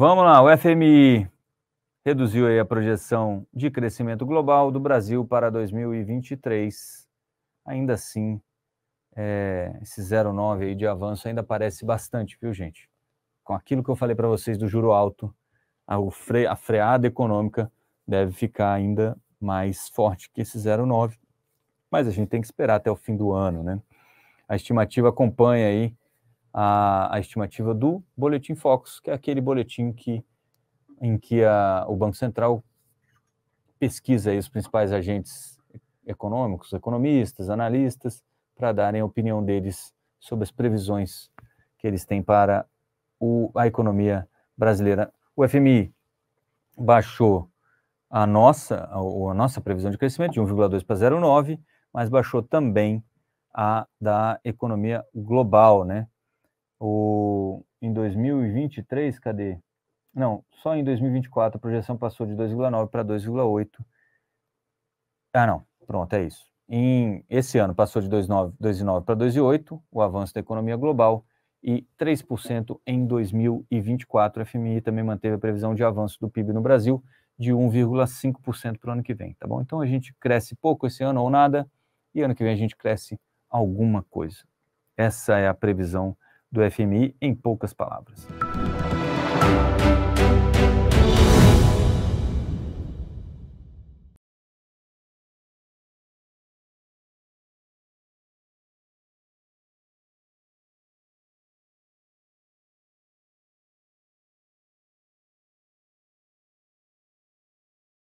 Vamos lá, o FMI reduziu aí a projeção de crescimento global do Brasil para 2023. Ainda assim, é, esse 0,9 aí de avanço ainda parece bastante, viu, gente? Com aquilo que eu falei para vocês do juro alto, a, fre, a freada econômica deve ficar ainda mais forte que esse 0,9. Mas a gente tem que esperar até o fim do ano, né? A estimativa acompanha aí a, a estimativa do boletim Focus, que é aquele boletim que, em que a, o Banco Central pesquisa os principais agentes econômicos, economistas, analistas, para darem a opinião deles sobre as previsões que eles têm para o, a economia brasileira. O FMI baixou a nossa, a, a nossa previsão de crescimento de 1,2 para 0,9, mas baixou também a da economia global, né? O, em 2023, cadê? Não, só em 2024 a projeção passou de 2,9 para 2,8. Ah, não, pronto, é isso. Em, esse ano passou de 2,9 para 2,8, o avanço da economia global, e 3% em 2024. A FMI também manteve a previsão de avanço do PIB no Brasil de 1,5% para o ano que vem, tá bom? Então a gente cresce pouco esse ano ou nada, e ano que vem a gente cresce alguma coisa. Essa é a previsão do FMI em poucas palavras.